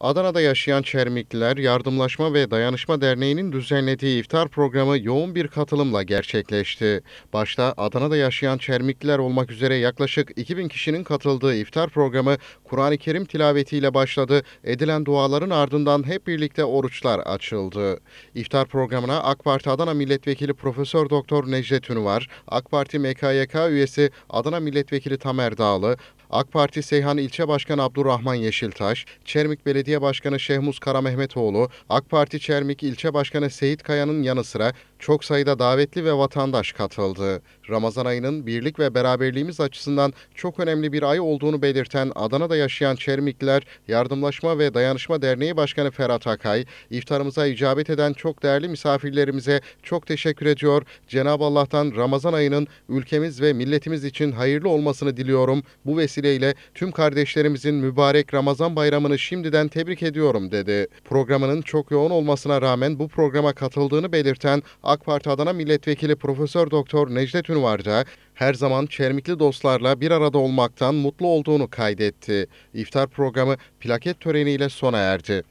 Adana'da yaşayan Çermikliler Yardımlaşma ve Dayanışma Derneği'nin düzenlediği iftar programı yoğun bir katılımla gerçekleşti. Başta Adana'da yaşayan Çermikliler olmak üzere yaklaşık 2000 kişinin katıldığı iftar programı Kur'an-ı Kerim tilavetiyle başladı. Edilen duaların ardından hep birlikte oruçlar açıldı. İftar programına AK Parti Adana Milletvekili Profesör Doktor Necdet Ünvar, AK Parti MKYK üyesi Adana Milletvekili Tamer Dağlı, AK Parti Seyhan İlçe Başkanı Abdurrahman Yeşiltaş, Çermik Belediye Başkanı Şehmuz Karamehmetoğlu, AK Parti Çermik İlçe Başkanı Seyit Kaya'nın yanı sıra çok sayıda davetli ve vatandaş katıldı. Ramazan ayının birlik ve beraberliğimiz açısından çok önemli bir ay olduğunu belirten Adana'da yaşayan Çermikliler Yardımlaşma ve Dayanışma Derneği Başkanı Ferhat Akay, iftarımıza icabet eden çok değerli misafirlerimize çok teşekkür ediyor. Cenab-ı Allah'tan Ramazan ayının ülkemiz ve milletimiz için hayırlı olmasını diliyorum. Bu vesileyle tüm kardeşlerimizin mübarek Ramazan bayramını şimdiden tebrik ediyorum dedi. Programının çok yoğun olmasına rağmen bu programa katıldığını belirten AK Parti Adana Milletvekili Profesör Doktor Necdet Ünvar da her zaman Çermikli dostlarla bir arada olmaktan mutlu olduğunu kaydetti. İftar programı plaket töreniyle sona erdi.